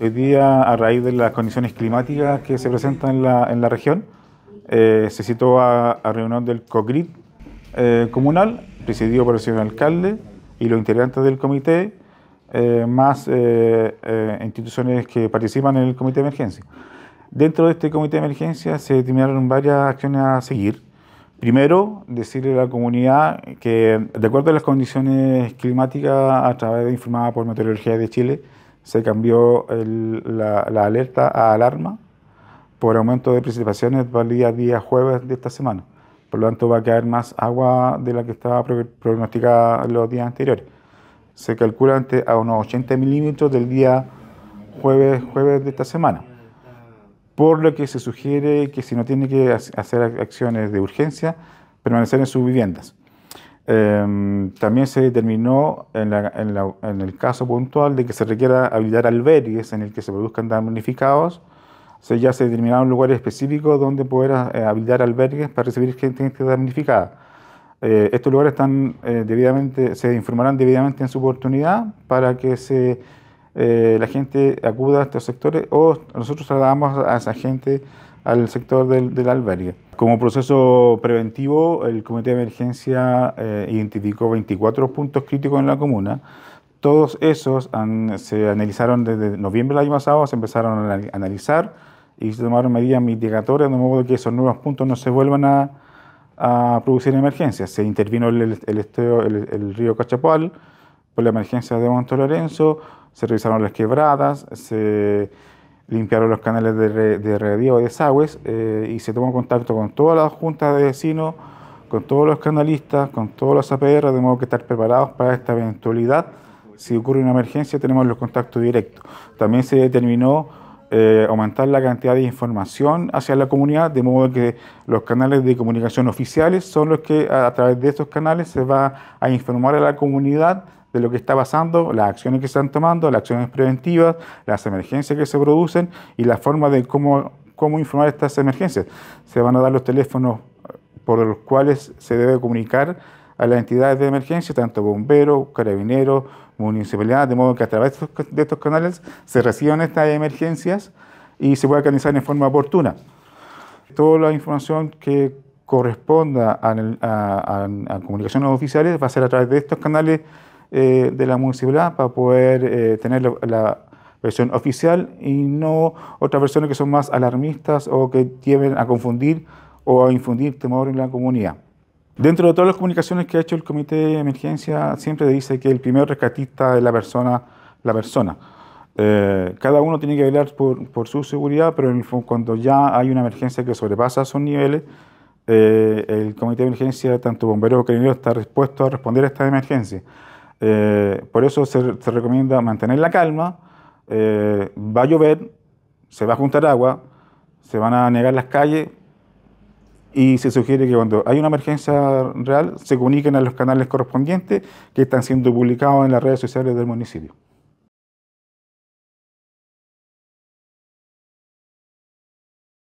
...el día, a raíz de las condiciones climáticas que se presentan en la, región, eh, se citó a, reunión del Cogrid... Eh, comunal, presidido por el señor alcalde y los integrantes del comité, eh, más instituciones que participan en el comité de emergencia. Dentro de este comité de emergencia se determinaron varias acciones a seguir. Primero, decirle a la comunidad que, de acuerdo a las condiciones climáticas, a través de informada por Meteorología de Chile, se cambió la, alerta a alarma por aumento de precipitaciones para el día, día jueves de esta semana. Por lo tanto, va a caer más agua de la que estaba pronosticada los días anteriores. Se calcula ante a unos 80 milímetros del día jueves, jueves de esta semana. Por lo que se sugiere que si no tiene que hacer acciones de urgencia, permanecer en sus viviendas. Em, también se determinó en, el caso puntual de que se requiera habilitar albergues en el que se produzcan damnificados. ya se determinaron lugares específicos donde poder eh, habilitar albergues para recibir gente, gente este damnificada. Eh, estos lugares están, eh, debidamente, se informarán debidamente en su oportunidad para que se eh, la gente acuda a estos sectores o nosotros trasladamos a esa gente al sector del, del albergue. Como proceso preventivo, el Comité de Emergencia eh, identificó 24 puntos críticos en la comuna. Todos esos se analizaron desde noviembre del año pasado, se empezaron a analizar y se tomaron medidas mitigatorias de modo que esos nuevos puntos no se vuelvan a, a producir emergencias. Se intervino el, el río Cachapoal, la emergencia de monto Lorenzo, se revisaron las quebradas, se limpiaron los canales de, re, de desagües eh, y se tomó contacto con todas las juntas de vecinos, con todos los canalistas, con todos los APR, de modo que estar preparados para esta eventualidad. Si ocurre una emergencia tenemos los contactos directos. También se determinó eh, aumentar la cantidad de información hacia la comunidad, de modo que los canales de comunicación oficiales son los que a, a través de estos canales se va a informar a la comunidad de lo que está pasando, las acciones que se están tomando, las acciones preventivas, las emergencias que se producen y la forma de cómo, cómo informar estas emergencias. Se van a dar los teléfonos por los cuales se debe comunicar a las entidades de emergencia, tanto bomberos, carabineros, municipalidad de modo que a través de estos canales se reciban estas emergencias y se pueda canalizar en forma oportuna. Toda la información que corresponda a, a comunicaciones oficiales va a ser a través de estos canales eh, de la municipalidad para poder eh, tener la, versión oficial y no otras versiones que son más alarmistas o que tienden a confundir o a infundir temor en la comunidad. Dentro de todas las comunicaciones que ha hecho el Comité de Emergencia, siempre dice que el primer rescatista es la persona. La persona. Eh, cada uno tiene que velar por, su seguridad, pero cuando ya hay una emergencia que sobrepasa sus niveles, el Comité de Emergencia, tanto bomberos como carabineros, está dispuesto a responder a esta emergencia. Eh, por eso se, recomienda mantener la calma. Eh, va a llover, se va a juntar agua, se van a negar las calles y se sugiere que cuando hay una emergencia real se comuniquen a los canales correspondientes que están siendo publicados en las redes sociales del municipio.